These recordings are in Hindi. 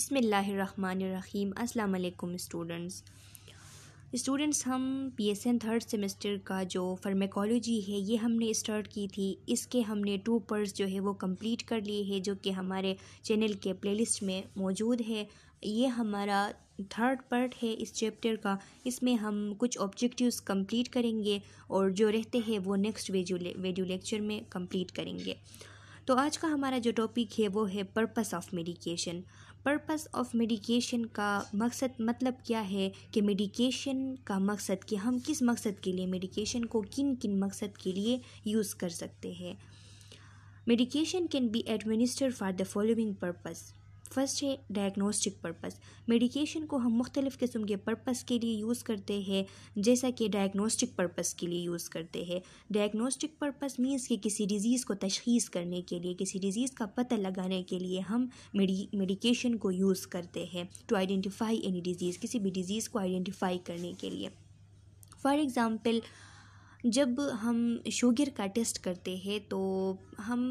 बसमीम् अल्लाम स्टूडेंट्स स्टूडेंट्स हम P S N third semester का जो फार्मेकोलॉजी है ये हमने स्टार्ट की थी इसके हमने टू पर्स जो है वो कंप्लीट कर लिए हैं जो कि हमारे चैनल के प्लेलिस्ट में मौजूद है ये हमारा थर्ड पार्ट है इस चैप्टर का इसमें हम कुछ ऑब्जेक्टिव्स कंप्लीट करेंगे और जो रहते हैं वो नेक्स्ट वीडियो लेक्चर में कंप्लीट करेंगे तो आज का हमारा जो टॉपिक है वो है purpose of medication purpose of medication का मकसद मतलब क्या है कि मेडिकेशन का मकसद कि हम किस मकसद के लिए मेडिकेशन को किन किन मकसद के लिए यूज़ कर सकते हैं medication can be administer for the following purpose first है डायग्नोस्टिक पर्पस मेडिकेशन को हम मुख्तलिफ़ किस्म के पर्पस के लिए यूज़ करते हैं जैसा कि डायग्नोस्टिक पर्पस के लिए यूज़ करते हैं डायग्नोस्टिक पर्पस मीन्स कि किसी डिज़ीज़ को तशखीस करने के लिए किसी डिज़ीज़ का पता लगाने के लिए हम मेडिकेशन को यूज़ करते हैं टू आइडेंटिफाई एनी डिज़ीज़ किसी भी डिज़ीज़ को आइडेंटिफाई करने के लिए फॉर एग्ज़ाम्पल जब हम शुगर का टेस्ट करते हैं तो हम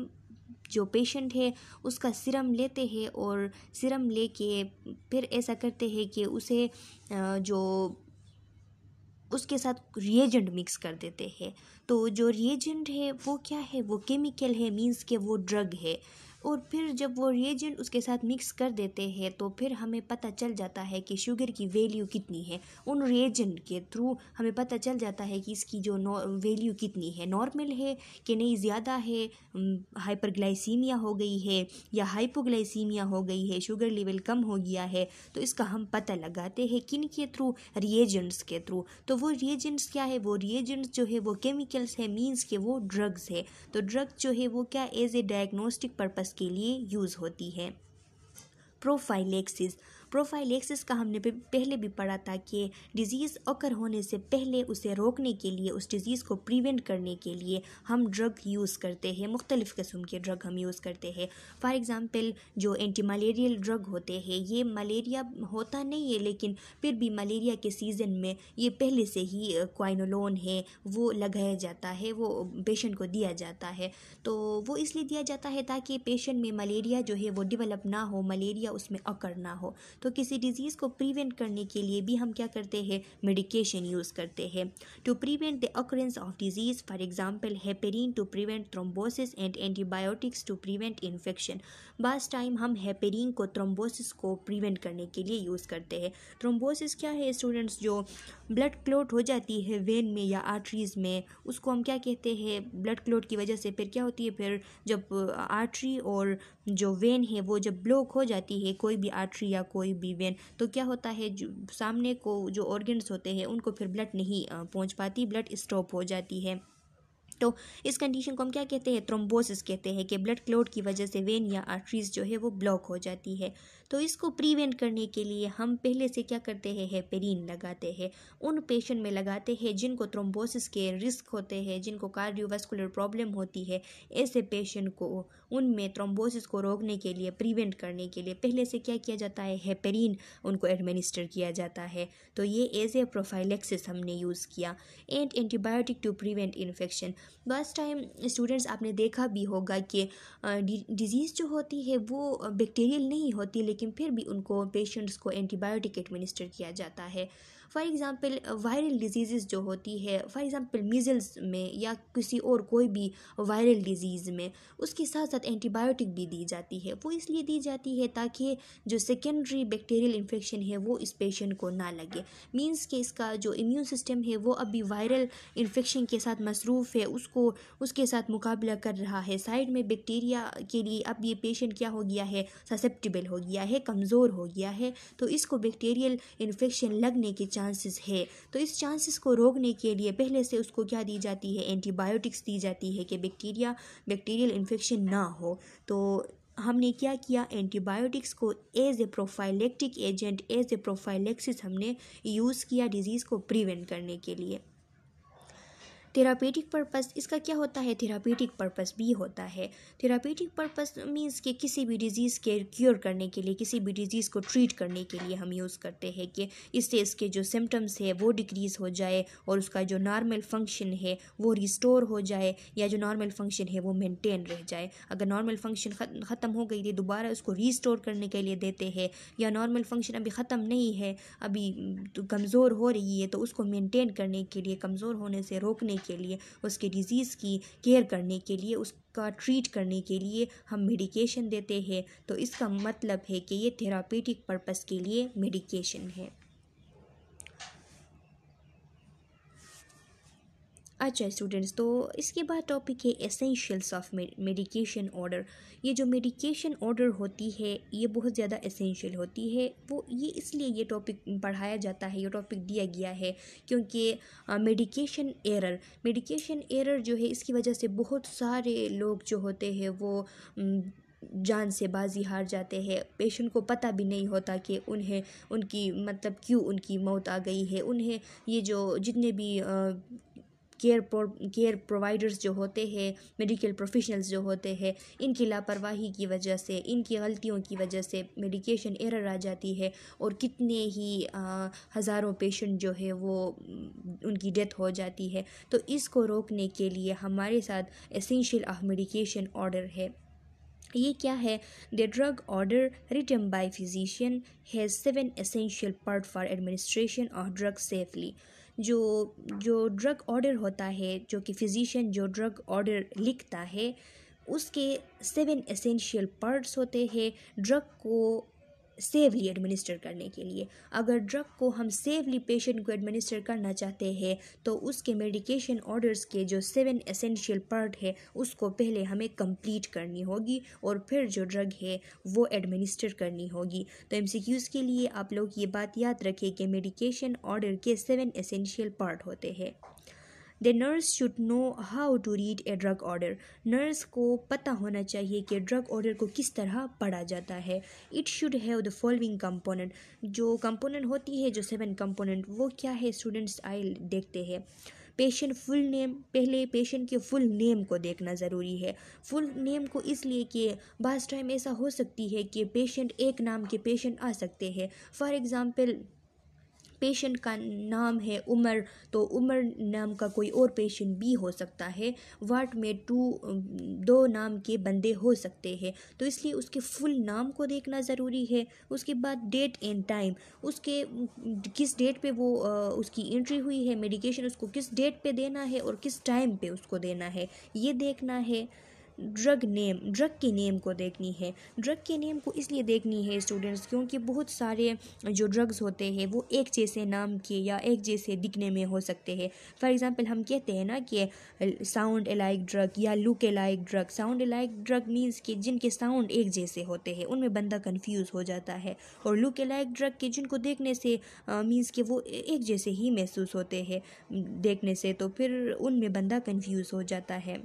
जो पेशेंट है उसका सिरम लेते हैं और सिरम लेके फिर ऐसा करते हैं कि उसे जो उसके साथ रिएजेंट मिक्स कर देते हैं तो जो रिएजेंट है वो क्या है वो केमिकल है मीन्स के वो ड्रग है और फिर जब वो रिएजेंट उसके साथ मिक्स कर देते हैं तो फिर हमें पता चल जाता है कि शुगर की वैल्यू कितनी है उन रिएजेंट के थ्रू हमें पता चल जाता है कि इसकी जो वैल्यू कितनी है नॉर्मल है कि नहीं ज़्यादा है हाइपरग्लाइसीमिया हो गई है या हाइपोग्लाइसीमिया हो गई है शुगर लेवल कम हो गया है तो इसका हम पता लगाते हैं किन के थ्रू रिएजेंट्स के थ्रू तो वो रिएजेंट्स क्या है वो रिएजेंट्स जो है वो केमिकल्स है मीन्स के वो ड्रग्स है तो ड्रग्स जो है वो क्या एज ए डायग्नोस्टिक पर्पज़ के लिए यूज़ होती है प्रोफाइलेक्सिस प्रोफाइलेक्सिस का हमने पहले भी पढ़ा था कि डिज़ीज़ अकर होने से पहले उसे रोकने के लिए उस डिज़ीज़ को प्रिवेंट करने के लिए हम ड्रग यूज़ करते हैं मुख्तलिफ़ किस्म के ड्रग हम यूज़ करते हैं फॉर एग्ज़ाम्पल जो एंटी मलेरियल ड्रग होते हैं ये मलेरिया होता नहीं है लेकिन फिर भी मलेरिया के सीज़न में ये पहले से ही क्वाइनोलोन है वो लगाया जाता है वो पेशेंट को दिया जाता है तो वो इसलिए दिया जाता है ताकि पेशेंट में मलेरिया जो है वो डिवेलप ना हो मलेरिया उसमें अकर ना हो तो किसी डिजीज़ को प्रिवेंट करने के लिए भी हम क्या करते हैं मेडिकेशन यूज़ करते हैं to prevent the occurrence of disease for example heparin to prevent thrombosis and antibiotics to prevent infection बास टाइम हम हैपेरिन को थ्रोम्बोसिस को प्रिवेंट करने के लिए यूज़ करते हैं थ्रोम्बोसिस क्या है स्टूडेंट्स जो ब्लड क्लोट हो जाती है वेन में या आर्टरीज़ में उसको हम क्या कहते हैं ब्लड क्लोट की वजह से फिर क्या होती है फिर जब आर्टरी और जो वेन है वो जब ब्लॉक हो जाती है कोई भी आर्टरी या कोई कोई भी वेन तो क्या होता है जो सामने को जो ऑर्गन्स होते हैं उनको फिर ब्लड नहीं पहुंच पाती ब्लड स्टॉप हो जाती है तो इस कंडीशन को हम क्या कहते हैं थ्रोम्बोसिस कहते हैं कि ब्लड क्लोट की वजह से वेन या आर्टरीज जो है वो ब्लॉक हो जाती है तो इसको प्रिवेंट करने के लिए हम पहले से क्या करते हैं हेपेरिन लगाते हैं उन पेशेंट में लगाते हैं जिनको थ्रोम्बोसिस के रिस्क होते हैं जिनको कार्डियोवास्कुलर प्रॉब्लम होती है ऐसे पेशेंट को उनमें थ्रोम्बोसिस को रोकने के लिए प्रिवेंट करने के लिए पहले से क्या किया जाता है हेपेरिन उनको एडमिनिस्टर किया जाता है तो ये एज ए प्रोफाइलेक्सिस हमने यूज़ किया and antibiotic to prevent infection first time students आपने देखा भी होगा कि डिज़ीज़ जो होती है वो बैक्टीरियल नहीं होती लेकिन लेकिन फिर भी उनको पेशेंट्स को एंटीबायोटिक एडमिनिस्टर किया जाता है फॉर एग्ज़ाम्पल वायरल डिजीज़ जो होती है फॉर एग्ज़ाम्पल मीज़ल्स में या किसी और कोई भी वायरल डिजीज़ में उसके साथ साथ एंटीबायोटिक भी दी जाती है वो इसलिए दी जाती है ताकि जो सेकेंडरी बैक्टीरियल इन्फेक्शन है वो इस पेशेंट को ना लगे मीन्स के इसका जो इम्यून सिस्टम है वो अभी वायरल इन्फेक्शन के साथ मसरूफ़ है उसको उसके साथ मुकाबला कर रहा है साइड में बैक्टीरिया के लिए अब ये पेशेंट क्या हो गया है ससेप्टिबल हो गया है कमज़ोर हो गया है तो इसको बैक्टीरियल इन्फेक्शन लगने के चांसेस है तो इस चांसेस को रोकने के लिए पहले से उसको क्या दी जाती है एंटीबायोटिक्स दी जाती है कि बैक्टीरिया बैक्टीरियल इन्फेक्शन ना हो तो हमने क्या किया एंटीबायोटिक्स को as a prophylactic agent as a prophylaxis हमने यूज़ किया डिज़ीज़ को प्रिवेंट करने के लिए थेरापीटिक पर्पस इसका क्या होता है थेरापीटिक पर्पस भी होता है थेरापीटिक पर्पस मीन्स कि किसी भी डिज़ीज़ के क्योर करने के लिए किसी भी डिज़ीज़ को ट्रीट करने के लिए हम यूज़ करते हैं कि इससे इसके जो सिम्टम्स है वो डिक्रीज़ हो जाए और उसका जो नॉर्मल फंक्शन है वो रिस्टोर हो जाए या जो नॉर्मल फंक्शन है वो मेनटेन रह जाए अगर नॉर्मल फंक्शन ख़त्म हो गई थी दोबारा उसको रिस्टोर करने के लिए देते हैं या नॉर्मल फंक्शन अभी ख़त्म नहीं है अभी तो कमज़ोर हो रही है तो उसको मेनटेन करने के लिए कमज़ोर होने से रोकने के लिए उसके डिज़ीज़ की केयर करने के लिए उसका ट्रीट करने के लिए हम मेडिकेशन देते हैं तो इसका मतलब है कि ये थेरापीटिक पर्पज़ के लिए मेडिकेशन है अच्छा स्टूडेंट्स तो इसके बाद टॉपिक है एसेंशियल्स ऑफ मेडिकेशन ऑर्डर ये जो मेडिकेशन ऑर्डर होती है ये बहुत ज़्यादा एसेंशियल होती है वो ये इसलिए ये टॉपिक पढ़ाया जाता है ये टॉपिक दिया गया है क्योंकि मेडिकेशन एरर मेडिकेशन एरर जो है इसकी वजह से बहुत सारे लोग जो होते हैं वो जान से बाजी हार जाते हैं पेशेंट को पता भी नहीं होता कि उन्हें उनकी मतलब क्यों उनकी मौत आ गई है उन्हें ये जो जितने भी केयर केयर प्रोवाइडर्स जो होते हैं मेडिकल प्रोफेशनल्स जो होते हैं इनकी लापरवाही की वजह से इनकी गलतियों की वजह से मेडिकेशन एरर आ जाती है और कितने ही हज़ारों पेशेंट जो है वो उनकी डेथ हो जाती है तो इसको रोकने के लिए हमारे साथ एसेंशियल ऑफ मेडिकेशन ऑर्डर है ये क्या है the drug order written by physician has seven essential part for administration of drug safely जो जो ड्रग ऑर्डर होता है जो कि फिज़िशियन जो ड्रग ऑर्डर लिखता है उसके सेवन एसेंशियल पार्ट्स होते हैं ड्रग को सेवली एडमिनिस्टर करने के लिए अगर ड्रग को हम सेवली पेशेंट को एडमिनिस्टर करना चाहते हैं तो उसके मेडिकेशन ऑर्डर्स के जो सेवन एसेंशियल पार्ट है उसको पहले हमें कंप्लीट करनी होगी और फिर जो ड्रग है वो एडमिनिस्टर करनी होगी तो एम के लिए आप लोग ये बात याद रखें कि मेडिकेशन ऑर्डर के सेवन एसेंशियल पार्ट होते हैं the nurse should know how to read a drug order nurse को पता होना चाहिए कि ड्रग ऑर्डर को किस तरह पढ़ा जाता है it should have the following component जो कंपोनेंट होती है जो सेवन कंपोनेंट वो क्या है स्टूडेंट्स आई देखते हैं पेशेंट फुल नेम पहले पेशेंट के फुल नेम को देखना ज़रूरी है फुल नेम को इसलिए कि बास टाइम ऐसा हो सकती है कि पेशेंट एक नाम के पेशेंट आ सकते हैं फॉर एग्ज़ाम्पल पेशेंट का नाम है उमर तो उमर नाम का कोई और पेशेंट भी हो सकता है वार्ड में टू दो नाम के बंदे हो सकते हैं तो इसलिए उसके फुल नाम को देखना ज़रूरी है उसके बाद डेट एंड टाइम उसके किस डेट पे वो उसकी एंट्री हुई है मेडिकेशन उसको किस डेट पे देना है और किस टाइम पे उसको देना है ये देखना है ड्रग नेम ड्रग के नेम को देखनी है ड्रग के नेम को इसलिए देखनी है स्टूडेंट्स क्योंकि बहुत सारे जो ड्रग्स होते हैं वो एक जैसे नाम के या एक जैसे दिखने में हो सकते हैं फॉर एग्ज़ाम्पल हम कहते हैं ना कि साउंड अलाइक ड्रग या look alike drug sound alike drug means कि जिनके साउंड एक जैसे होते हैं उनमें बंदा कन्फ्यूज़ हो जाता है और लुक अलाइक ड्रग के जिनको देखने से मीन्स कि वो एक जैसे ही महसूस होते हैं देखने से तो फिर उनमें बंदा कन्फ्यूज़ हो जाता है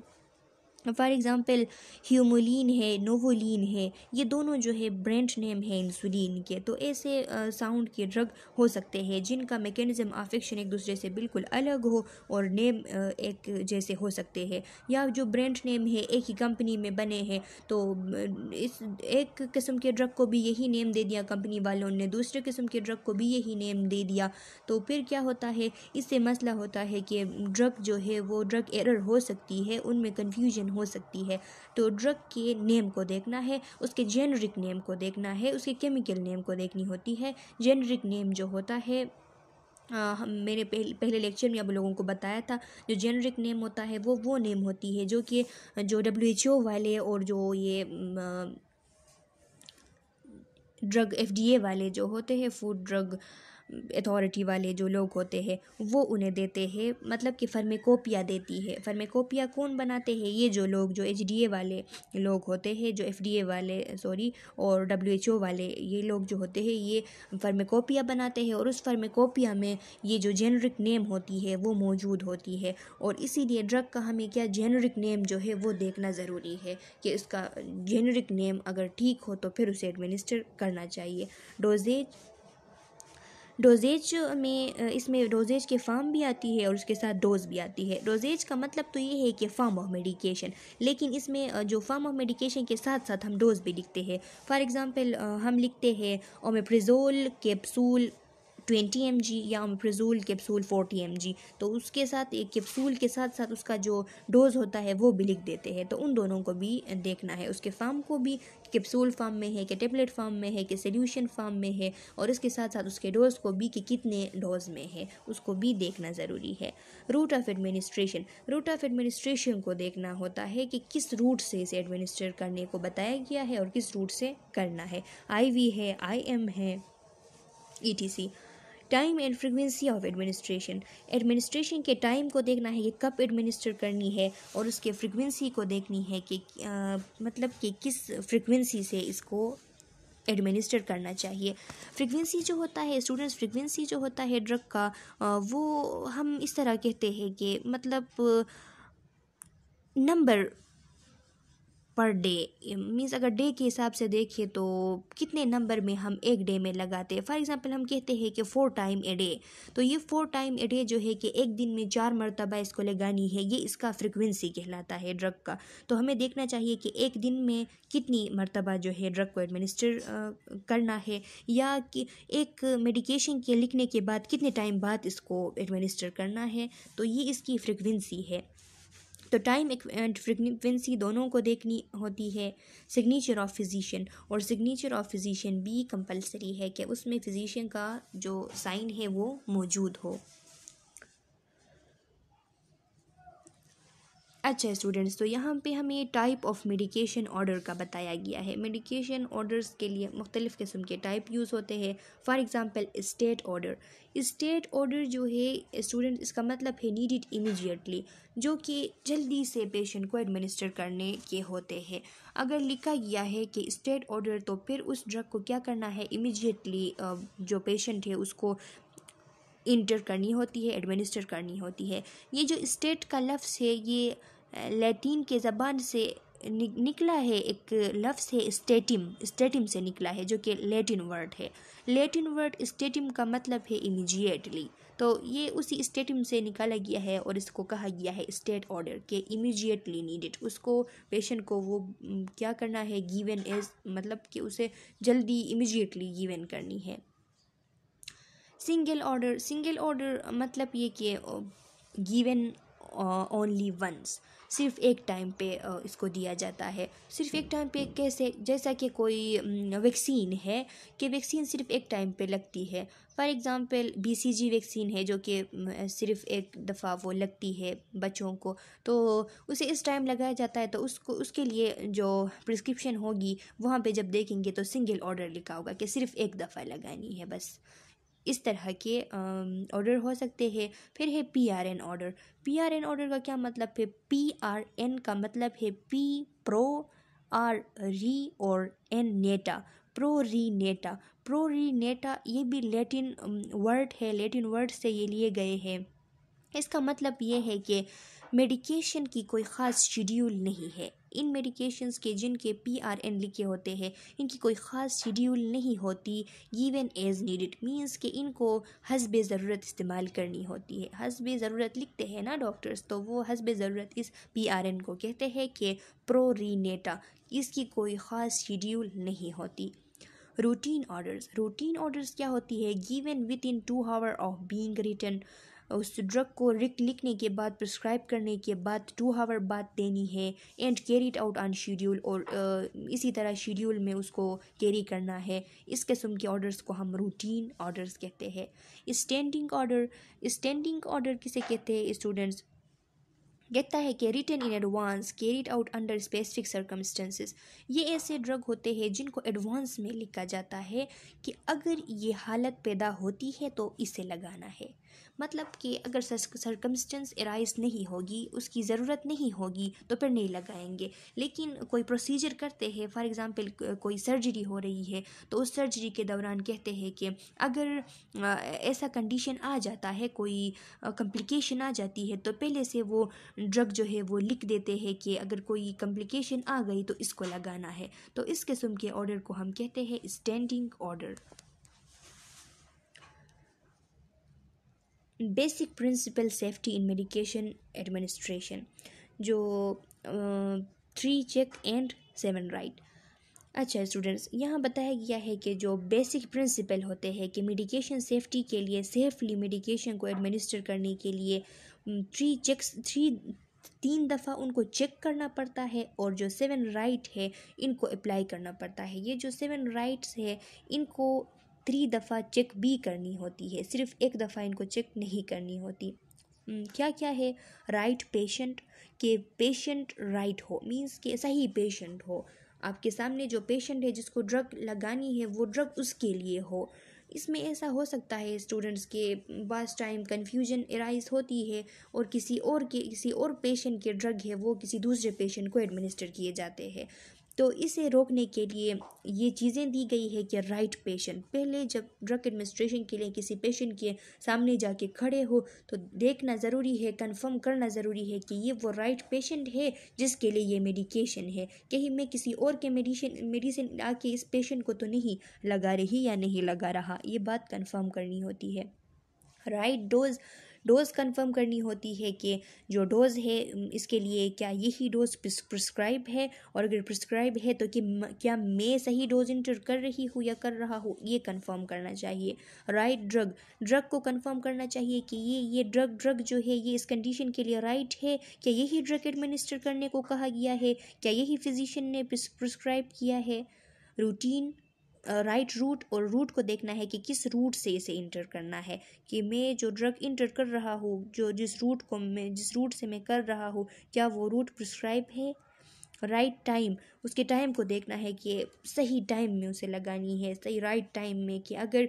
फॉर एग्ज़ाम्पल ह्यूमोलिन है नोवोलिन है ये दोनों जो है ब्रांड नेम है इंसुलिन के तो ऐसे साउंड के ड्रग हो सकते हैं जिनका मेकेनिज़म ऑफ एक्शन एक दूसरे से बिल्कुल अलग हो और नेम एक जैसे हो सकते हैं या जो ब्रांड नेम है एक ही कंपनी में बने हैं तो इस एक किस्म के ड्रग को भी यही नेम दे दिया कंपनी वालों ने दूसरे किस्म के ड्रग को भी यही नेम दे दिया तो फिर क्या होता है इससे मसला होता है कि ड्रग जो है वो ड्रग एरर हो सकती है उनमें कन्फ्यूजन हो सकती है तो ड्रग के नेम को देखना है उसके जेनरिक नेम को देखना है उसके केमिकल नेम को देखनी होती है जेनरिक नेम जो होता है आ, मैंने पहले पहले लेक्चर में आप लोगों को बताया था जो जेनरिक नेम होता है वो वो नेम होती है जो कि जो डब्ल्यू एच ओ वाले और जो ये आ, ड्रग एफडीए वाले जो होते हैं फूड ड्रग अथॉरिटी वाले जो लोग होते हैं वो उन्हें देते हैं मतलब कि फर्मेकोपिया देती है फर्मेकोपिया कौन बनाते हैं ये जो लोग जो एच वाले लोग होते हैं जो एफ वाले सॉरी और डब्ल्यू वाले ये लोग जो होते हैं ये फर्मेकोपिया बनाते हैं और उस फर्मेकोपिया में ये जो जेनरिक नेम होती है वो मौजूद होती है और इसीलिए ड्रग का हमें क्या जेनरिक नेम जो है वो देखना ज़रूरी है कि इसका जेनरिक नेम अगर ठीक हो तो फिर उसे एडमिनिस्टर करना चाहिए डोजेज डोजेज में इसमें डोजेज के फॉर्म भी आती है और उसके साथ डोज भी आती है डोजेज का मतलब तो ये है कि फॉर्म ऑफ मेडिकेशन लेकिन इसमें जो फॉर्म ऑफ मेडिकेशन के साथ साथ हम डोज भी लिखते हैं फॉर एग्जांपल हम लिखते हैं omeprazole capsule twenty M G या omeprazole capsule forty M G तो उसके साथ एक कैप्सूल के साथ साथ उसका जो डोज़ होता है वो भी लिख देते हैं तो उन दोनों को भी देखना है उसके फार्म को भी कैप्सूल फार्म में है कि टेबलेट फार्म में है कि सोल्यूशन फार्म में है और इसके साथ साथ उसके डोज़ को भी कि कितने डोज़ में है उसको भी देखना ज़रूरी है route of administration route of administration को देखना होता है कि किस रूट से इसे एडमिनिस्ट्रेट करने को बताया गया है और किस रूट से करना है वी है एम है ई टी सी time and frequency of administration administration के टाइम को देखना है कि कब एडमिनिस्टर करनी है और उसके फ्रीक्वेंसी को देखनी है कि आ, मतलब कि किस फ्रीक्वेंसी से इसको एडमिनिस्टर करना चाहिए फ्रीक्वेंसी जो होता है स्टूडेंट्स फ्रीक्वेंसी जो होता है ड्रग का आ, वो हम इस तरह कहते हैं कि मतलब नंबर पर डे मीन्स अगर डे के हिसाब से देखें तो कितने नंबर में हम एक डे में लगाते हैं फॉर एग्ज़ाम्पल हम कहते हैं कि फ़ोर टाइम ए डे तो ये फ़ोर टाइम ए डे जो है कि एक दिन में चार मरतबा इसको लगानी है ये इसका फ्रिक्वेंसी कहलाता है ड्रग का तो हमें देखना चाहिए कि एक दिन में कितनी मरतबा जो है ड्रग को एडमिनिस्टर करना है या कि एक मेडिकेशन के लिखने के बाद कितने टाइम बाद इसको एडमिनिस्टर करना है तो ये इसकी फ्रिक्वेंसी है तो टाइम एंड फ्रिक्वेंसी दोनों को देखनी होती है सिग्नेचर ऑफ फिजिशियन और सिग्नेचर ऑफ फिजिशियन भी कंपलसरी है कि उसमें फिजिशियन का जो साइन है वो मौजूद हो अच्छा स्टूडेंट्स तो यहाँ पे हमें टाइप ऑफ मेडिकेशन ऑर्डर का बताया गया है मेडिकेशन ऑर्डर्स के लिए मुख्तलिफ़ किस्म के टाइप यूज़ होते हैं for example stat order stat order जो है स्टूडेंट इसका मतलब है नीडिड इमीजिएटली जो कि जल्दी से पेशेंट को एडमिनिस्टर करने के होते हैं अगर लिखा गया है कि स्टेट ऑर्डर तो फिर उस ड्रग को क्या करना है इमीजिएटली जो पेशेंट है उसको इंटर करनी होती है एडमिनिस्टर करनी होती है ये जो स्टेट का लफ्ज़ है ये लैटिन के ज़बान से निकला है एक लफ्ज़ है स्टेटिम स्टेटिम से निकला है जो कि लेटिन वर्ड है लेटिन वर्ड स्टेटिम का मतलब है इमीजिएटली तो ये उसी स्टेटिम से निकाला गया है और इसको कहा गया है स्टेट ऑर्डर के इमीजिएटली नीडेड उसको पेशेंट को वो क्या करना है गिवन एज मतलब कि उसे जल्दी इमीजिएटली गिवन करनी है सिंगल ऑर्डर सिंगल ऑर्डर मतलब ये कि गिवन ओनली वंस सिर्फ एक टाइम पे इसको दिया जाता है सिर्फ एक टाइम पे कैसे जैसा कि कोई वैक्सीन है कि वैक्सीन सिर्फ एक टाइम पे लगती है फॉर एग्ज़ाम्पल बीसीजी वैक्सीन है जो कि सिर्फ एक दफ़ा वो लगती है बच्चों को तो उसे इस टाइम लगाया जाता है तो उसको उसके लिए जो प्रिस्क्रिप्शन होगी वहाँ पर जब देखेंगे तो सिंगल ऑर्डर लिखा होगा कि सिर्फ एक दफ़ा लगानी है बस इस तरह के ऑर्डर हो सकते हैं फिर है P R N order P R N order का क्या मतलब है पी आर एन का मतलब है पी प्रो आर री और एन नेटा प्रो री नेटा प्रो री नेटा ये भी लेटिन वर्ड है लेटिन वर्ड से ये लिए गए हैं इसका मतलब ये है कि मेडिकेशन की कोई ख़ास शेड्यूल नहीं है इन मेडिकेशंस के जिनके पी आर एन लिखे होते हैं इनकी कोई ख़ास शेड्यूल नहीं होती गिवन एज नीडिड मीन्स कि इनको हसब ज़रूरत इस्तेमाल करनी होती है हसब ज़रूरत लिखते हैं ना डॉक्टर्स तो वो हसब ज़रूरत इस पी आर एन को कहते हैं कि प्रोरीनेटा इसकी कोई ख़ास शेड्यूल नहीं होती रूटीन ऑर्डर्स रूटीन ऑर्डर्स क्या होती है given within two hour of being written उस ड्रग को रिक लिखने के बाद प्रिस्क्राइब करने के बाद टू हावर बाद देनी है and carry it out on schedule और इसी तरह शेड्यूल में उसको कैरी करना है इस किस्म के ऑर्डर्स को हम रूटीन ऑर्डर्स कहते हैं स्टैंडिंग ऑर्डर स्टैंडिंग ऑर्डर किसे कहते हैं स्टूडेंट्स कहता है कि written in advance carried out under specific circumstances ये ऐसे ड्रग होते हैं जिनको एडवांस में लिखा जाता है कि अगर ये हालत पैदा होती है तो इसे लगाना है मतलब कि अगर सरकमस्टेंस एराइज नहीं होगी उसकी ज़रूरत नहीं होगी तो फिर नहीं लगाएंगे लेकिन कोई प्रोसीजर करते हैं फॉर एग्ज़ाम्पल कोई सर्जरी हो रही है तो उस सर्जरी के दौरान कहते हैं कि अगर ऐसा कंडीशन आ जाता है कोई कम्प्लिकेशन आ जाती है तो पहले से वो ड्रग जो है वो लिख देते हैं कि अगर कोई कम्प्लिकेशन आ गई तो इसको लगाना है तो इस किस्म के ऑर्डर को हम कहते हैं standing order basic principle safety in medication administration जो three check and seven right अच्छा स्टूडेंट्स यहाँ बताया गया है कि जो बेसिक प्रिंसिपल होते हैं कि मेडिकेशन सेफ्टी के लिए सेफली मेडिकेशन को एडमिनिस्टर करने के लिए थ्री चेक्स थ्री तीन दफ़ा उनको चेक करना पड़ता है और जो सेवन राइट है इनको अप्लाई करना पड़ता है ये जो सेवन राइट्स है इनको थ्री दफ़ा चेक भी करनी होती है सिर्फ एक दफ़ा इनको चेक नहीं करनी होती हम्म, क्या क्या है राइट पेशेंट के पेशेंट राइट हो मींस के सही पेशेंट हो आपके सामने जो पेशेंट है जिसको ड्रग लगानी है वो ड्रग उसके लिए हो इसमें ऐसा हो सकता है स्टूडेंट्स के पास टाइम कन्फ्यूजन एराइज होती है और किसी और के किसी और पेशेंट के ड्रग है वो किसी दूसरे पेशेंट को एडमिनिस्टर किए जाते हैं तो इसे रोकने के लिए ये चीज़ें दी गई है कि राइट पेशेंट पहले जब ड्रग एडमिनिस्ट्रेशन के लिए किसी पेशेंट के सामने जाके खड़े हो तो देखना ज़रूरी है कंफर्म करना ज़रूरी है कि ये वो राइट पेशेंट है जिसके लिए ये मेडिकेशन है कहीं मैं किसी और के मेडिसिन मेडिसिन आके इस पेशेंट को तो नहीं लगा रही या नहीं लगा रहा ये बात कन्फर्म करनी होती है राइट डोज डोज़ कंफर्म करनी होती है कि जो डोज़ है इसके लिए क्या यही डोज़ प्रिस्क्राइब है और अगर प्रिस्क्राइब है तो कि क्या मैं सही डोज इंटर कर रही हूँ या कर रहा हूँ ये कंफर्म करना चाहिए राइट ड्रग ड्रग को कंफर्म करना चाहिए कि ये ये ड्रग ड्रग जो है ये इस कंडीशन के लिए राइट है क्या यही ड्रग एडमिनिस्टर करने को कहा गया है क्या यही फिजिशियन ने प्रिस्क्राइब किया है रूटीन राइट रूट और रूट को देखना है कि किस रूट से इसे इंटर करना है कि मैं जो ड्रग इंटर कर रहा हूँ जो जिस रूट को मैं जिस रूट से मैं कर रहा हूँ क्या वो रूट प्रिस्क्राइब है राइट right टाइम उसके टाइम को देखना है कि सही टाइम में उसे लगानी है सही राइट right टाइम में कि अगर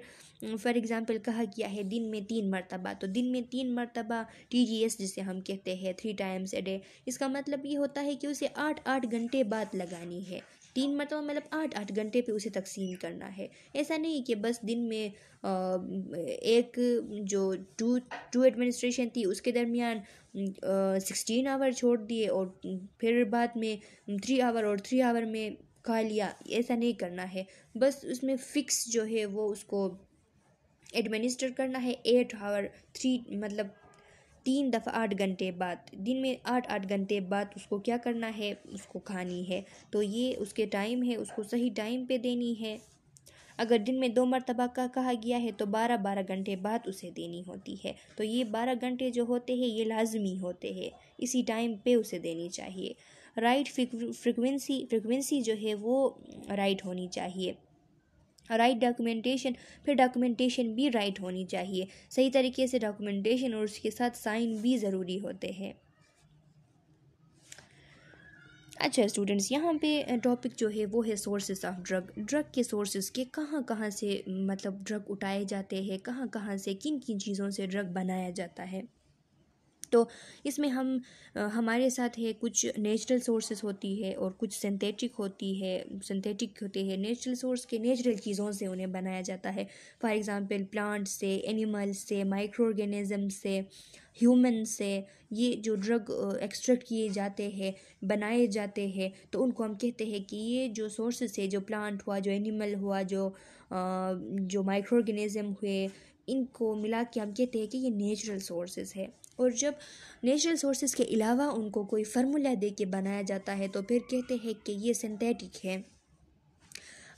फॉर एग्ज़ाम्पल कहा गया है दिन में तीन मरतबा तो दिन में तीन मरतबा टी जी एस जिसे हम कहते हैं थ्री टाइम्स ए डे इसका मतलब ये होता है कि उसे आठ आठ घंटे बाद लगानी है तीन मरतबा मतलब आठ आठ घंटे पे उसे तकसीम करना है ऐसा नहीं कि बस दिन में आ, एक जो टू टू एडमिनिस्ट्रेशन थी उसके दरमियान सिक्सटीन आवर छोड़ दिए और फिर बाद में थ्री आवर और थ्री आवर में खा लिया ऐसा नहीं करना है बस उसमें फ़िक्स जो है वो उसको एडमिनिस्टर करना है एट आवर थ्री मतलब तीन दफ़ा आठ घंटे बाद दिन में आठ आठ घंटे बाद उसको क्या करना है उसको खानी है तो ये उसके टाइम है उसको सही टाइम पे देनी है अगर दिन में दो मरतबा का कहा गया है तो बारह बारह घंटे बाद उसे देनी होती है तो ये बारह घंटे जो होते हैं ये लाजमी होते हैं इसी टाइम पे उसे देनी चाहिए राइट फ्रिक्वेंसी फ्रिक्वेंसी जो है वो राइट होनी चाहिए राइट डॉक्यूमेंटेशन फिर डॉक्यूमेंटेशन भी राइट होनी चाहिए सही तरीके से डॉक्यूमेंटेशन और उसके साथ साइन भी ज़रूरी होते हैं अच्छा स्टूडेंट्स यहाँ पे टॉपिक जो है वो है सोर्सेज ऑफ ड्रग ड्रग के सोर्सेज के कहाँ कहाँ से मतलब ड्रग उठाए जाते हैं कहाँ कहाँ से किन किन चीज़ों से ड्रग बनाया जाता है तो इसमें हम हमारे साथ है कुछ नेचुरल सोर्सेस होती है और कुछ सिंथेटिक होती है सिंथेटिक होते हैं नेचुरल सोर्स के नेचुरल चीज़ों से उन्हें बनाया जाता है फॉर एग्ज़ाम्पल प्लांट से एनिमल से माइक्रो ऑर्गेनिज्म से ह्यूमन से ये जो ड्रग एक्सट्रैक्ट किए जाते हैं बनाए जाते हैं तो उनको हम कहते हैं कि ये जो सोर्सेस है जो प्लांट हुआ जो एनिमल हुआ जो जो माइक्रो ऑर्गेनिज्म हुए इनको मिला के हम कहते हैं कि ये नेचुरल सोर्सेज है और जब नेचुरल सोर्सेज के अलावा उनको कोई फार्मूला दे के बनाया जाता है तो फिर कहते हैं कि ये सिंथेटिक है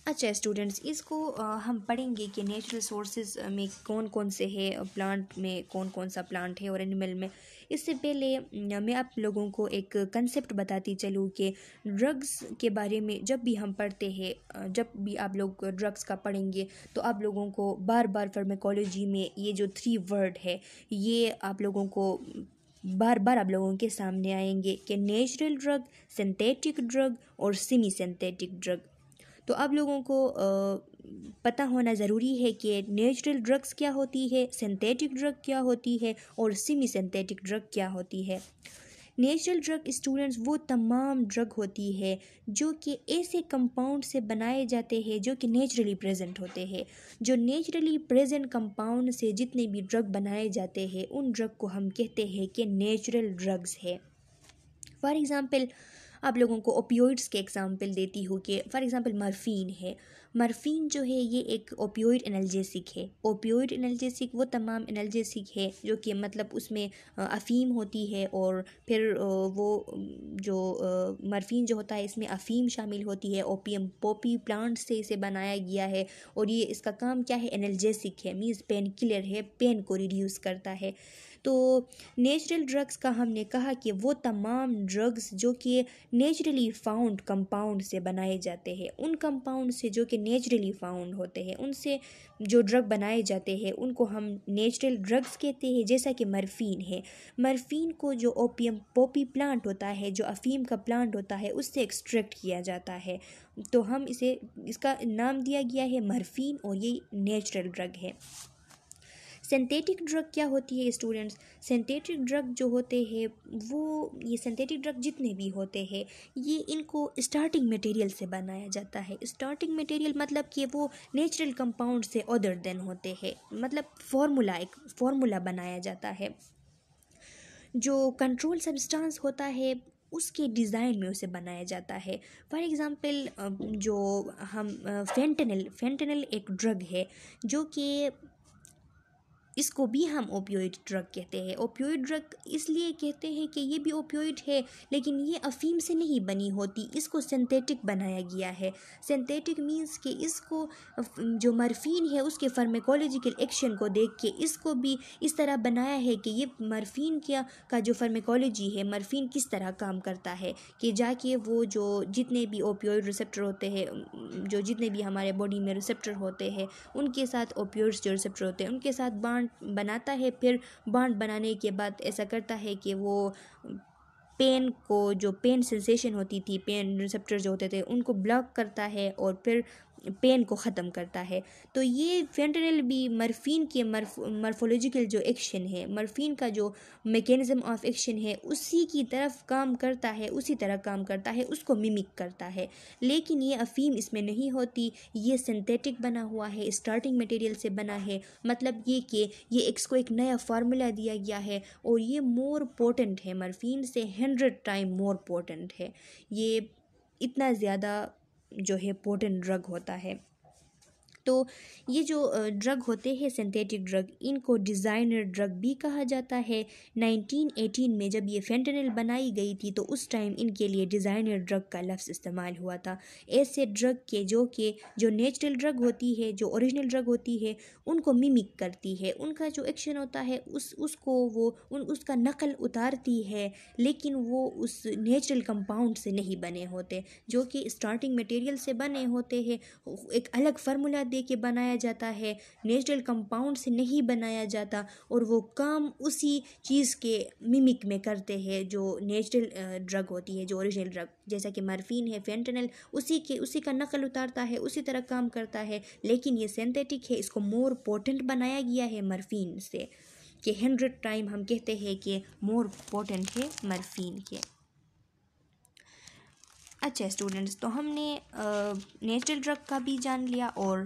अच्छा स्टूडेंट्स इसको हम पढ़ेंगे कि नेचुरल सोर्सेज में कौन कौन से है प्लांट में कौन कौन सा प्लांट है और एनिमल में इससे पहले मैं आप लोगों को एक कंसेप्ट बताती चलूँ कि ड्रग्स के बारे में जब भी हम पढ़ते हैं जब भी आप लोग ड्रग्स का पढ़ेंगे तो आप लोगों को बार बार फार्मेकोलॉजी में ये जो थ्री वर्ड है ये आप लोगों को बार बार आप लोगों के सामने आएंगे कि नेचुरल ड्रग सिंथेटिक ड्रग और सेमी सिंथेटिक ड्रग तो अब लोगों को पता होना ज़रूरी है कि नेचुरल ड्रग्स क्या होती है सिंथेटिक ड्रग क्या होती है और सिमी सिंथेटिक ड्रग क्या होती है नेचुरल ड्रग स्टूडेंट्स वो तमाम ड्रग होती है जो कि ऐसे कंपाउंड से बनाए जाते हैं जो कि नेचुरली प्रेजेंट होते हैं जो नेचुरली प्रेजेंट कंपाउंड से जितने भी ड्रग बनाए जाते हैं उन ड्रग को हम कहते हैं कि नेचुरल ड्रग्स है फॉर एग्ज़ाम्पल आप लोगों को ओपियोइड्स के एग्ज़ाम्पल देती हूँ कि फ़ॉर एग्ज़ाम्पल मरफीन है मरफीन जो है ये एक ओपियोइड एनल्जेसिक है ओपियोइड एनल्जेसिक वो तमाम एनल्जेसिक है जो कि मतलब उसमें अफ़ीम होती है और फिर वो जो मरफीन जो होता है इसमें अफ़ीम शामिल होती है ओपियम पोपी प्लांट से इसे बनाया गया है और ये इसका काम क्या है एनर्जेसिक है मीन्स पेन किलर है पेन को रिड्यूस करता है तो नेचुरल ड्रग्स का हमने कहा कि वो तमाम ड्रग्स जो कि नेचुरली फाउंड कंपाउंड से बनाए जाते हैं उन कंपाउंड से जो कि नेचुरली फाउंड होते हैं उनसे जो ड्रग बनाए जाते हैं उनको हम नेचुरल ड्रग्स कहते हैं जैसा कि मरफीन है मरफीन को जो ओपियम पोपी प्लांट होता है जो अफीम का प्लांट होता है उससे एक्सट्रैक्ट किया जाता है तो हम इसे इसका नाम दिया गया है मरफीन और ये नेचुरल ड्रग है सिंथेटिक ड्रग क्या होती है स्टूडेंट्स सिंथेटिक ड्रग जो होते हैं वो ये सिंथेटिक ड्रग जितने भी होते हैं ये इनको स्टार्टिंग मटेरियल से बनाया जाता है स्टार्टिंग मटेरियल मतलब कि वो नेचुरल कंपाउंड से अदर देन होते हैं मतलब फार्मूला एक फार्मूला बनाया जाता है जो कंट्रोल सब्सटेंस होता है उसके डिज़ाइन में उसे बनाया जाता है फॉर एग्ज़ाम्पल जो हम फेंटनल फेंटनल एक ड्रग है जो कि इसको भी हम ओपियोइड ड्रग कहते हैं ओपियोइड ड्रग इसलिए कहते हैं कि ये भी ओपियोइड है लेकिन ये अफीम से नहीं बनी होती इसको सिंथेटिक बनाया गया है सिंथेटिक मींस कि इसको जो मरफीन है उसके फार्मेकोलॉजिकल एक्शन को देख के इसको भी इस तरह बनाया है कि ये मरफीन क्या का जो फार्मेकोलॉजी है मरफीन किस तरह काम करता है कि जाके वो जो जितने भी ओपियोइड रिसेप्टर होते हैं जो जितने भी हमारे बॉडी में रिसेप्टर होते हैं उनके साथ ओपियोइड्स जो रिसेप्टर होते हैं उनके साथ बाढ़ बांध बनाता है फिर बॉन्ड बनाने के बाद ऐसा करता है कि वो पेन को जो पेन सेंसेशन होती थी पेन रिसेप्टर जो होते थे उनको ब्लॉक करता है और फिर पेन को ख़त्म करता है तो ये फेंटनल भी मरफीन के मर्फोलॉजिकल जो एक्शन है मरफीन का जो मेकेनिज़म ऑफ एक्शन है उसी की तरफ काम करता है उसी तरह काम करता है उसको मिमिक करता है लेकिन ये अफीम इसमें नहीं होती ये सिंथेटिक बना हुआ है स्टार्टिंग मटेरियल से बना है मतलब ये कि ये इसको एक नया फार्मूला दिया गया है और ये मोर पोटेंट है मरफीन से हंड्रेड टाइम मोर पोटेंट है ये इतना ज़्यादा जो है पोटेंट ड्रग होता है तो ये जो ड्रग होते हैं सिंथेटिक ड्रग इनको डिज़ाइनर ड्रग भी कहा जाता है 1918 में जब ये फेंटनल बनाई गई थी तो उस टाइम इनके लिए डिज़ाइनर ड्रग का लफ्ज़ इस्तेमाल हुआ था ऐसे ड्रग के जो कि जो नेचुरल ड्रग होती है जो ओरिजिनल ड्रग होती है उनको मिमिक करती है उनका जो एक्शन होता है उस उसको वो उन उसका नकल उतारती है लेकिन वो उस नेचुरल कंपाउंड से नहीं बने होते जो कि स्टार्टिंग मटेरियल से बने होते हैं एक अलग फार्मूला दे दे के बनाया जाता है नेचुरल कंपाउंड से नहीं बनाया जाता और वो काम उसी चीज़ के मिमिक में करते हैं जो नेचुरल ड्रग होती है जो ओरिजिनल ड्रग जैसा कि मरफिन है फेंटनल उसी के उसी का नकल उतारता है उसी तरह काम करता है लेकिन ये सेंथेटिक है इसको मोर पोटेंट बनाया गया है मरफीन से कि हंड्रेड टाइम हम कहते हैं कि मोर पोटेंट है मरफीन के अच्छा स्टूडेंट्स तो हमने नेचुरल ड्रग का भी जान लिया और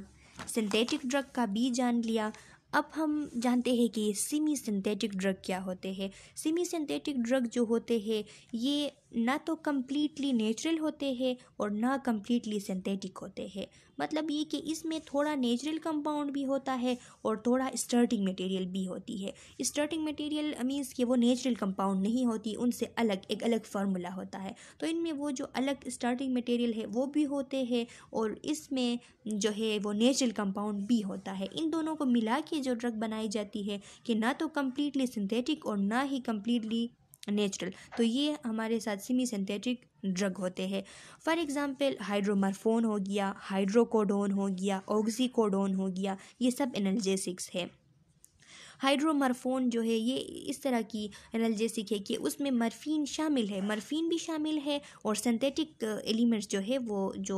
सिंथेटिक ड्रग का भी जान लिया अब हम जानते हैं कि सेमी सिंथेटिक ड्रग क्या होते हैं सेमी सिंथेटिक ड्रग जो होते हैं ये ना तो कम्प्लीटली नेचुरल होते हैं और ना कम्प्लीटली सिंथेटिक होते हैं मतलब ये कि इसमें थोड़ा नेचुरल कंपाउंड भी होता है और थोड़ा स्टर्टिंग मटेरियल भी होती है स्टर्टिंग मटेरियल मीन्स कि वो नेचुरल कंपाउंड नहीं होती उनसे अलग एक अलग फार्मूला होता है तो इनमें वो जो अलग स्टार्टिंग मटेरियल है वो भी होते हैं और इसमें जो है वो नेचुरल कंपाउंड भी होता है इन दोनों को मिला के जो ड्रग बनाई जाती है कि ना तो कम्प्लीटली सिंथेटिक और ना ही कम्प्लीटली नेचुरल तो ये हमारे साथ सेमी सिंथेटिक ड्रग होते हैं फॉर एग्जांपल हाइड्रोमरफोन हो गया हाइड्रोकोडोन हो गया ऑक्सीकोडोन हो गया ये सब एनर्जेसिक्स है हाइड्रोमरफोन जो है ये इस तरह की एनलजेसिक है कि उसमें मरफीन शामिल है मरफीन भी शामिल है और सिंथेटिक एलिमेंट्स जो है वो जो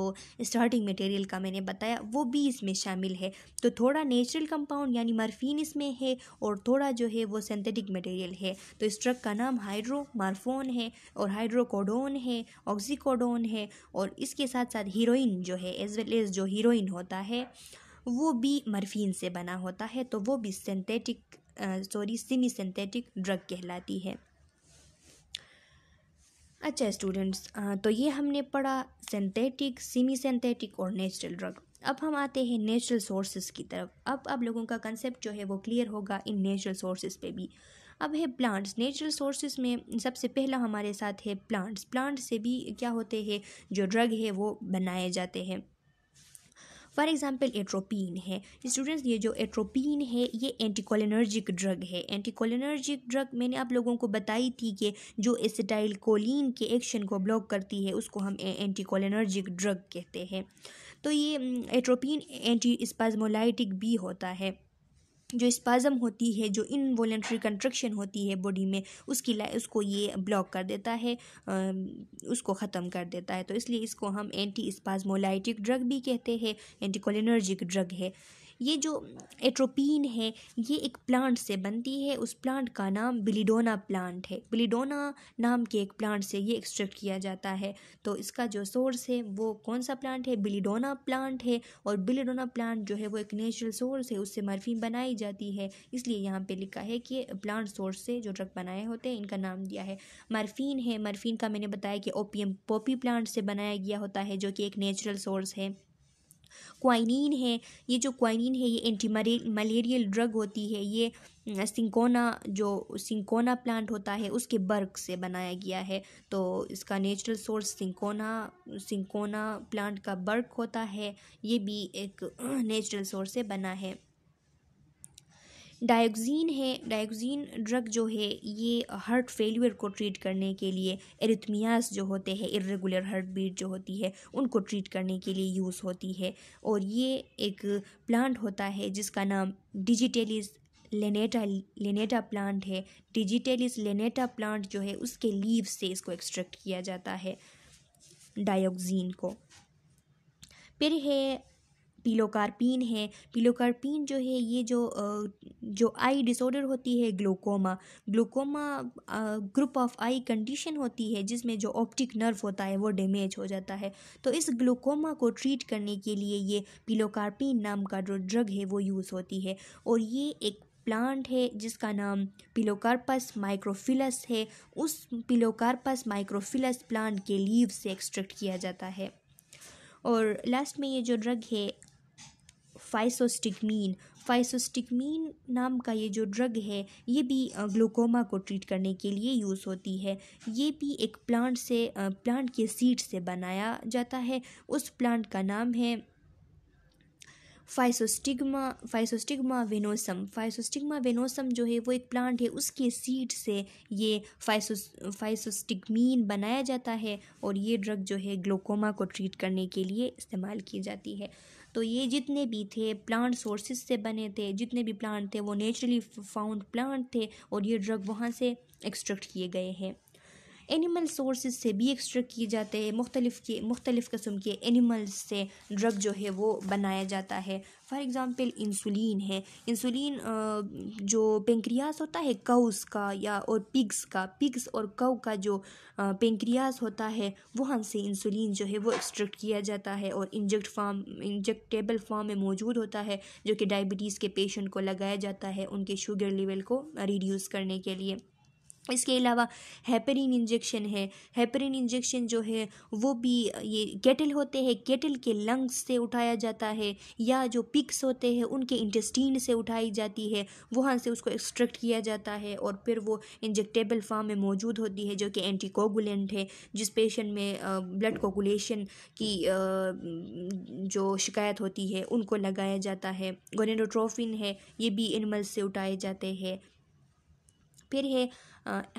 स्टार्टिंग मटेरियल का मैंने बताया वो भी इसमें शामिल है तो थोड़ा नेचुरल कंपाउंड यानी मरफीन इसमें है और थोड़ा जो है वो सिंथेटिक मटेरियल है तो इस ट्रक का नाम हाइड्रोमारफोन है और हाइड्रोकोडोन है ऑक्सीकोडोन है और इसके साथ साथ हीरोइन जो है एज वेल एज जो हीरोइन होता है वो भी मरफीन से बना होता है तो वो भी synthetic sorry semi synthetic drug कहलाती है अच्छा स्टूडेंट्स तो ये हमने पढ़ा सिंथेटिक सेमी सिंथेटिक और नेचुरल ड्रग अब हम आते हैं नेचुरल सोर्सेज की तरफ अब आप लोगों का कंसेप्ट जो है वो क्लियर होगा इन नेचुरल सोर्सेज पे भी अब है प्लांट्स नेचुरल सोर्सेज में सबसे पहला हमारे साथ है प्लांट्स प्लांट्स से भी क्या होते हैं जो ड्रग है वो बनाए जाते हैं फॉर एग्जांपल एट्रोपीन है स्टूडेंट्स ये जो एट्रोपीन है ये एंटीकोलिनर्जिक ड्रग है एंटीकोलिनर्जिक ड्रग मैंने आप लोगों को बताई थी कि जो एसिटाइल कोलिन के एक्शन को ब्लॉक करती है उसको हम एंटीकोलिनर्जिक ड्रग कहते हैं तो ये एट्रोपीन एंटी स्पाजमोलाइटिक भी होता है जो स्पाज़म होती है जो इनवॉलेंट्री कंट्रक्शन होती है बॉडी में उसकी ला उसको ये ब्लॉक कर देता है उसको ख़त्म कर देता है तो इसलिए इसको हम एंटी स्पाजमोलाइटिक ड्रग भी कहते हैं एंटी कोलिनर्जिक ड्रग है ये जो एट्रोपिन है ये एक प्लांट से बनती है उस प्लांट का नाम बिलीडोना प्लांट है बिलीडोना नाम के एक प्लांट से ये एक्सट्रैक्ट किया जाता है तो इसका जो सोर्स है वो कौन सा प्लांट है बिलीडोना प्लांट है और बिलीडोना प्लांट जो है वो एक नेचुरल सोर्स है उससे मरफीन बनाई जाती है इसलिए यहाँ पर लिखा है कि प्लांट सोर्स से जो ड्रग बनाए होते हैं इनका नाम दिया है मरफीन है मरफीन का मैंने बताया कि ओपियम पोपी प्लांट से बनाया गया होता है जो कि एक नेचुरल सोर्स है क्वाइनिन है ये जो क्वाइनिन है ये एंटी मलेरियल ड्रग होती है ये सिंकोना जो सिंकोना प्लांट होता है उसके बर्क से बनाया गया है तो इसका natural source cinchona cinchona plant का बर्क होता है ये भी एक नेचुरल सोर्स से बना है डायोक्जीन है डायोक्जीन ड्रग जो है ये हार्ट फेलियर को ट्रीट करने के लिए एरिथमियास जो होते हैं इरेगुलर हार्ट बीट जो होती है उनको ट्रीट करने के लिए यूज़ होती है और ये एक प्लांट होता है जिसका नाम डिजिटेलिस लेनेटा लेनेटा प्लांट है डिजिटेलिस लेनेटा प्लांट जो है उसके लीव से इसको एक्सट्रैक्ट किया जाता है डायोक्जीन को फिर है पीलोकारपिन है पीलोकारपिन जो है ये जो जो आई डिसऑर्डर होती है glaucoma glaucoma group of eye condition होती है जिसमें जो ऑप्टिक नर्व होता है वो डैमेज हो जाता है तो इस ग्लोकोमा को ट्रीट करने के लिए ये पीलोकारपिन नाम का जो ड्रग है वो यूज़ होती है और ये एक प्लांट है जिसका नाम पिलोकार्पस माइक्रोफिलस है उस पिलोकार्पस माइक्रोफिलस प्लांट के लीव से एक्सट्रैक्ट किया जाता है और लास्ट में ये जो ड्रग है फाइसोस्टिकमीन फाइसोस्टिकमीन नाम का ये जो ड्रग है ये भी ग्लूकोमा को ट्रीट करने के लिए यूज़ होती है ये भी एक प्लांट से प्लांट के सीड से बनाया जाता है उस प्लांट का नाम है फाइसोस्टिग्मा फाइसोस्टिग्मा वेनोसम फाइसोस्टिग्मा वेनोसम जो है वो एक प्लांट है उसके सीड से ये फाइसोस फाइसोस्टिगमीन बनाया जाता है और ये ड्रग जो है ग्लोकोमा को ट्रीट करने के लिए इस्तेमाल की जाती है तो ये जितने भी थे प्लांट सोर्सेज से बने थे जितने भी प्लांट थे वो नेचुरली फाउंड प्लांट थे और ये ड्रग वहाँ से एक्सट्रैक्ट किए गए हैं एनिमल सोर्स से भी एक्सट्रैक्ट किए जाते हैं मुख्तलिफ के मुख्तलिफ़ कस्म के एनिमल्स से ड्रग जो है वो बनाया जाता है फॉर एग्ज़ाम्पल इंसुलिन है इंसुलिन जो पेंक्रियास होता है काउस का या और पिग्स का पिग्स और कऊ का जो पेंक्रियास होता है वहाँ से इंसुलिन जो है वो एक्सट्रैक्ट किया जाता है और इंजेक्ट फार्म इंजेक्टेबल फॉर्म में मौजूद होता है जो कि डायबिटीज़ के पेशेंट को लगाया जाता है उनके शुगर लेवल को रिड्यूस करने के लिए इसके अलावा हैपरिन इंजेक्शन है हैपरिन इंजेक्शन जो है वो भी ये केटल होते हैं केटल के लंग्स से उठाया जाता है या जो पिक्स होते हैं उनके इंटेस्टीन से उठाई जाती है वहाँ से उसको एक्सट्रैक्ट किया जाता है और फिर वो इंजेक्टेबल फॉर्म में मौजूद होती है जो कि एंटीकोगुलेंट है जिस पेशेंट में ब्लड कोगुलेशन की जो शिकायत होती है उनको लगाया जाता है गोनेडोट्रोफिन है ये भी एनिमल्स से उठाए जाते हैं फिर है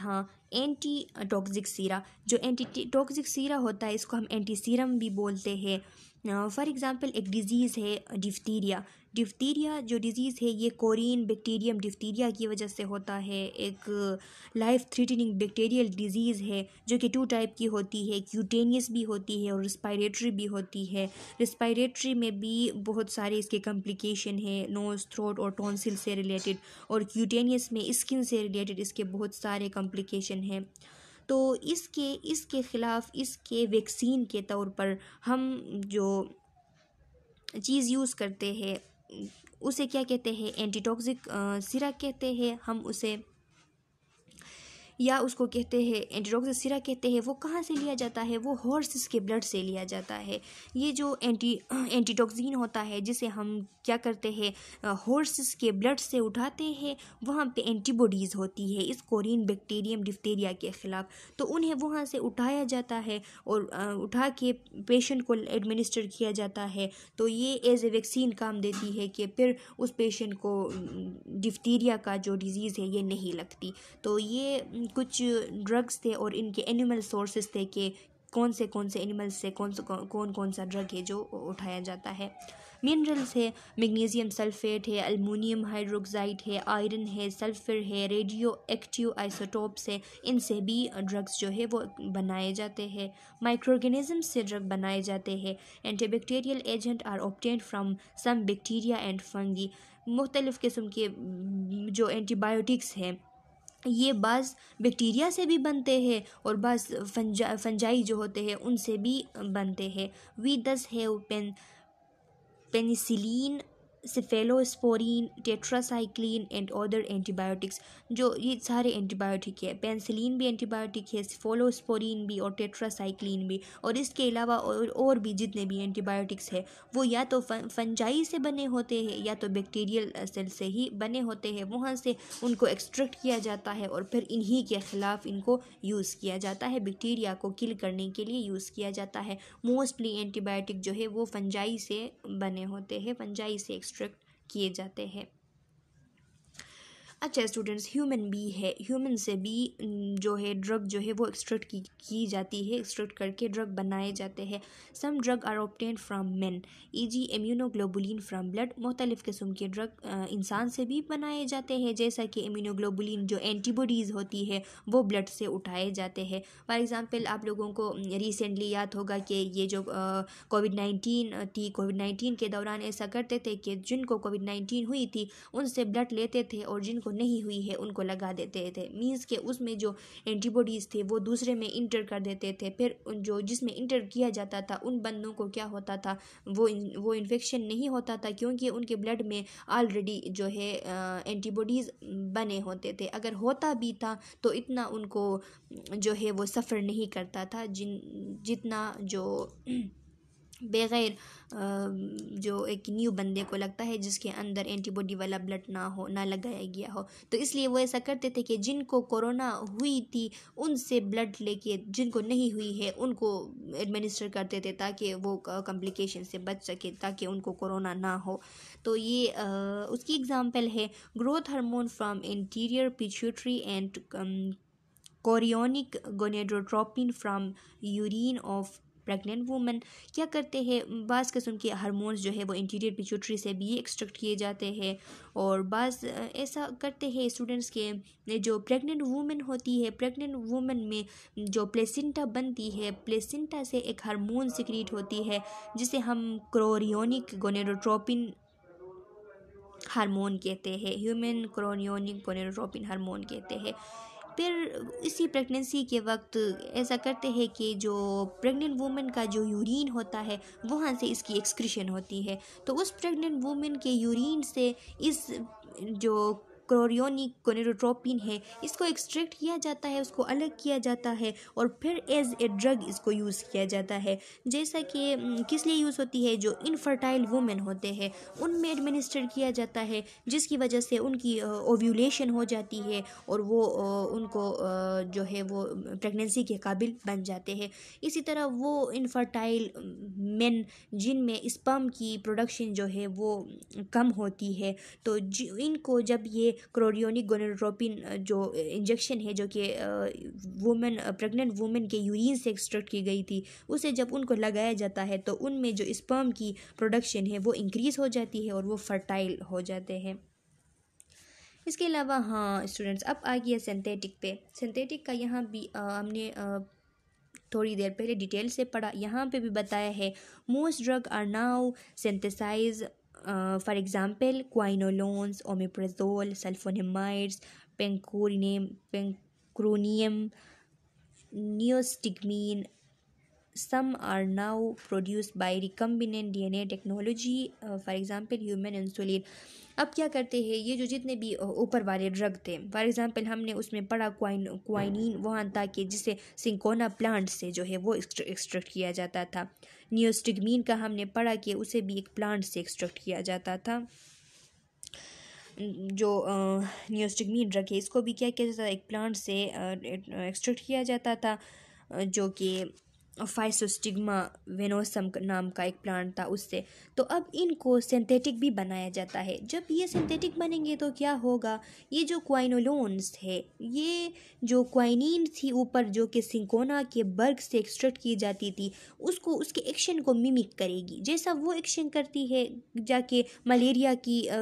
हाँ एंटी टॉक्सिक सीरा जो एंटी टॉक्सिक सीरा होता है इसको हम एंटी सीरम भी बोलते हैं फॉर एग्ज़ाम्पल एक डिज़ीज़ है डिफ्टीरिया डिफ्टीरिया जो डिज़ीज़ है ये कोरिन बैक्टीरियम डिफ्टीरिया की वजह से होता है एक लाइफ थ्रीटनिंग बैक्टीरियल डिज़ीज़ है जो कि टू टाइप की होती है क्यूटेनियस भी होती है और रिस्पायरेटरी भी होती है रिस्पायरेटरी में भी बहुत सारे इसके कम्प्लिकेशन है नोज़ थ्रोट और टॉन्सिल से रिलेटेड और क्यूटेनियस में स्किन से रिलेटेड इसके बहुत सारे कम्प्लिकेशन हैं तो इसके इसके ख़िलाफ़ इसके वैक्सीन के तौर पर हम जो चीज़ यूज़ करते हैं उसे क्या कहते हैं एंटीटॉक्सिक सिरप कहते हैं हम उसे या उसको कहते हैं एंटीरोक्स सिरा कहते हैं वो कहाँ से लिया जाता है वो हॉर्सेस के ब्लड से लिया जाता है ये जो एंटी एंटीटॉक्सिन होता है जिसे हम क्या करते हैं हॉर्सेस के ब्लड से उठाते हैं वहाँ पे एंटीबॉडीज़ होती है इस कोरिन बैक्टीरियम डिफ्टेरिया के ख़िलाफ़ तो उन्हें वहाँ से उठाया जाता है और उठा के पेशेंट को एडमिनिस्टर किया जाता है तो ये एज ए वैक्सीन काम देती है कि फिर उस पेशेंट को डिफ्टीरिया का जो डिज़ीज़ है ये नहीं लगती तो ये कुछ ड्रग्स थे और इनके एनिमल सोर्सेस थे कि कौन से कौन से एनिमल्स से कौन से कौन कौन सा ड्रग है जो उठाया जाता है मिनरल्स है मैग्नीशियम सल्फेट है अल्मोनियम हाइड्रोक्साइड है आयरन है सल्फर है रेडियो एक्टिव आइसोटोप्स है इनसे भी ड्रग्स जो है वो बनाए जाते हैं माइक्रो से ड्रग बनाए जाते हैं antibacterial agent are obtained from some bacteria and fungi मुख्तलिफ़ किस्म के जो एंटीबायोटिक्स हैं ये बस बैक्टीरिया से भी बनते हैं और बस फंजा फंजाई जो होते हैं उनसे भी बनते हैं we thus have pen penicillin cephalosporin tetracycline and other antibiotics जो ये सारे एंटीबायोटिक है पेंसिलिन भी एंटीबायोटिक है सिफेलोस्पोरिन भी और टेट्रासाइक्लिन भी और इसके अलावा और, और भी जितने भी एंटीबायोटिक्स है वो या तो फंजाई से बने होते हैं या तो बैक्टीरियल सेल से ही बने होते हैं वहाँ से उनको एक्सट्रैक्ट किया जाता है और फिर इन्हीं के ख़िलाफ़ इनको यूज़ किया जाता है बैक्टीरिया को किल करने के लिए यूज़ किया जाता है मोस्टली एंटीबायोटिक जो है वो फंजाई से बने होते हैं फंजाई से रिस्ट्रिक्ट किए जाते हैं अच्छा स्टूडेंट्स ह्यूमन बी है ह्यूमन से भी mm, जो है ड्रग जो है वो एक्सट्रैक्ट की, की जाती है एक्सट्रैक्ट करके ड्रग बनाए जाते हैं some drug are obtained from man E G immunoglobulin from blood मुख्तलिफ़ किस्म के ड्रग इंसान से भी बनाए जाते हैं जैसा कि एम्यूनोग्लोबुलिन जो एंटीबॉडीज़ होती है वो ब्लड से उठाए जाते हैं फॉर एग्ज़ाम्पल आप लोगों को रिसेंटली mm, याद होगा कि ये जो कोविड नाइन्टीन थी कोविड नाइन्टीन के दौरान ऐसा करते थे कि जिनको कोविड नाइन्टीन हुई थी उनसे ब्लड लेते थे और जिनको नहीं हुई है उनको लगा देते थे मीन्स के उसमें जो एंटीबॉडीज़ थे वो दूसरे में इंटर कर देते थे फिर उन जो जिसमें इंटर किया जाता था उन बंदों को क्या होता था वो वो इन्फेक्शन नहीं होता था क्योंकि उनके ब्लड में ऑलरेडी जो है एंटीबॉडीज़ बने होते थे अगर होता भी था तो इतना उनको जो है वो सफ़र नहीं करता था जिन जितना जो बग़ैर जो एक न्यू बंदे को लगता है जिसके अंदर एंटीबॉडी वाला ब्लड ना हो ना लगाया गया हो तो इसलिए वो ऐसा करते थे कि जिनको कोरोना हुई थी उनसे ब्लड लेके जिनको नहीं हुई है उनको एडमिनिस्टर करते थे ताकि वो कॉम्प्लिकेशन से बच सके ताकि उनको कोरोना ना हो तो ये आ, उसकी एग्ज़ाम्पल है growth hormone from anterior pituitary and chorionic gonadotropin from urine of pregnant women क्या करते हैं बास किस्म के हारमोन्स जो है वो इंटीरियर पिचोट्री से भी एक्सट्रैक्ट किए जाते हैं और बास ऐसा करते हैं स्टूडेंट्स के जो प्रेग्नेंट वूमेन होती है प्रेग्नेंट वूमेन में जो प्लेसेंटा बनती है प्लेसेंटा से एक हारमोन सिक्रीट होती है जिसे हम क्रोरियोनिक गोनेरोट्रोपिन हारमोन कहते हैं ह्यूमन क्रोनियोनिक गोनेरोट्रोपिन हारमोन कहते हैं फिर इसी प्रेगनेंसी के वक्त ऐसा करते हैं कि जो प्रेग्नेंट वूमेन का जो यूरिन होता है वहाँ से इसकी एक्सक्रीशन होती है तो उस प्रेग्नेंट वूमेन के यूरिन से इस जो क्रोरियोनिक कोनेरोट्रोपिन है इसको एक्सट्रैक्ट किया जाता है उसको अलग किया जाता है और फिर एज ए ड्रग इसको यूज़ किया जाता है जैसा कि किस लिए यूज़ होती है जो इनफर्टाइल वुमेन होते हैं उनमें एडमिनिस्टर किया जाता है जिसकी वजह से उनकी ओव्यूलेशन हो जाती है और वो उनको जो है वो प्रेगनेंसी के काबिल बन जाते हैं इसी तरह वो इनफर्टाइल मेन जिनमें इस्पम की प्रोडक्शन जो है वो कम होती है तो इनको जब ये क्रोडियोनिक गोनोट्रोपिन जो इंजेक्शन है जो कि वुमेन प्रेग्नेंट वुमेन के यूरिन से एक्सट्रैक्ट की गई थी उसे जब उनको लगाया जाता है तो उनमें जो स्पर्म की प्रोडक्शन है वो इंक्रीज़ हो जाती है और वो फर्टाइल हो जाते हैं इसके अलावा हाँ स्टूडेंट्स अब आ गया सिंथेटिक पे सिंथेटिक का यहाँ भी आ, हमने आ, थोड़ी देर पहले डिटेल से पढ़ा यहाँ पे भी बताया है most drug are now synthesize uh, for example quinolones omeprazole sulfonamides penicillin, pancronium neostigmine some are now produced by recombinant technology. Technology for example human insulin अब क्या करते हैं ये जो जितने भी ऊपर वाले ड्रग थे फॉर एग्ज़ाम्पल हमने उसमें पढ़ा क्वाइन क्वाइनिन वहाँ था कि जिसे सिंकोना प्लांट से जो है वो एक्सट्रैक्ट किया जाता था नियोस्टिगमीन का हमने पढ़ा कि उसे भी एक प्लांट से एक्सट्रैक्ट किया जाता था जो नियोस्टिगमीन ड्रग है इसको भी क्या किया जाता था एक प्लांट से एक्सट्रैक्ट किया जाता था जो कि फाइसोस्टिग्मा वेनोसम नाम का एक प्लांट था उससे तो अब इनको सिंथेटिक भी बनाया जाता है जब ये सिंथेटिक बनेंगे तो क्या होगा ये जो क्वाइनोलोन्स है ये जो क्वाइनिन थी ऊपर जो कि सिंकोना के बर्ग से एक्सट्रैक्ट की जाती थी उसको उसके एक्शन को मिमिक करेगी जैसा वो एक्शन करती है जाके मलेरिया की आ,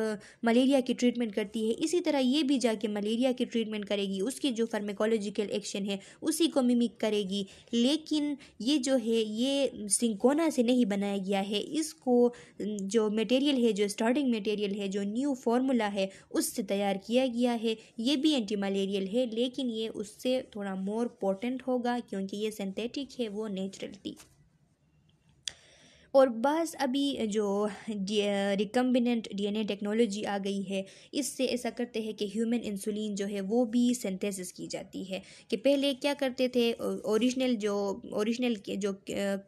मलेरिया की ट्रीटमेंट करती है इसी तरह ये भी जाके मलेरिया की ट्रीटमेंट करेगी उसकी जो फार्मेकोलॉजिकल एक्शन है उसी को मिमिक करेगी लेकिन ये जो है ये सिंकोना से नहीं बनाया गया है इसको जो मटेरियल है जो स्टार्टिंग मटेरियल है जो न्यू फार्मूला है उससे तैयार किया गया है ये भी एंटी मलेरियल है लेकिन ये उससे थोड़ा मोर पोटेंट होगा क्योंकि ये सिंथेटिक है वो नेचुरल थी और बस अभी जो रिकम्बिनेंट डीएनए टेक्नोलॉजी आ गई है इससे ऐसा करते हैं कि ह्यूमन इंसुलिन जो है वो भी सिंथेसिस की जाती है कि पहले क्या करते थे ओरिजिनल जो ओरिजिनल जो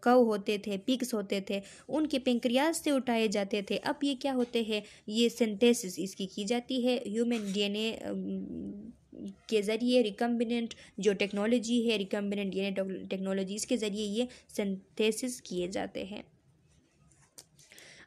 कव होते थे पिक्स होते थे उनके पेंक्रियाज से उठाए जाते थे अब ये क्या होते हैं ये सिंथेसिस इसकी की जाती है ह्यूमन डी के ज़रिए रिकम्बिनेंट जो टेक्नोलॉजी है रिकम्बिनेंट डीएनए टेक्नोलॉजी इसके ज़रिए ये सिंथेसिस किए जाते हैं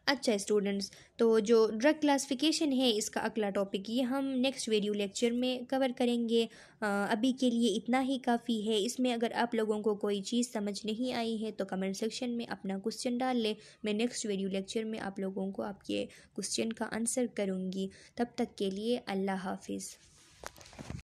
अच्छा स्टूडेंट्स तो जो ड्रग क्लासिफिकेशन है इसका अगला टॉपिक ये हम नेक्स्ट वीडियो लेक्चर में कवर करेंगे आ, अभी के लिए इतना ही काफ़ी है इसमें अगर आप लोगों को कोई चीज़ समझ नहीं आई है तो कमेंट सेक्शन में अपना क्वेश्चन डाल लें मैं नेक्स्ट वीडियो लेक्चर में आप लोगों को आपके क्वेश्चन का आंसर करूँगी तब तक के लिए अल्लाह हाफिज़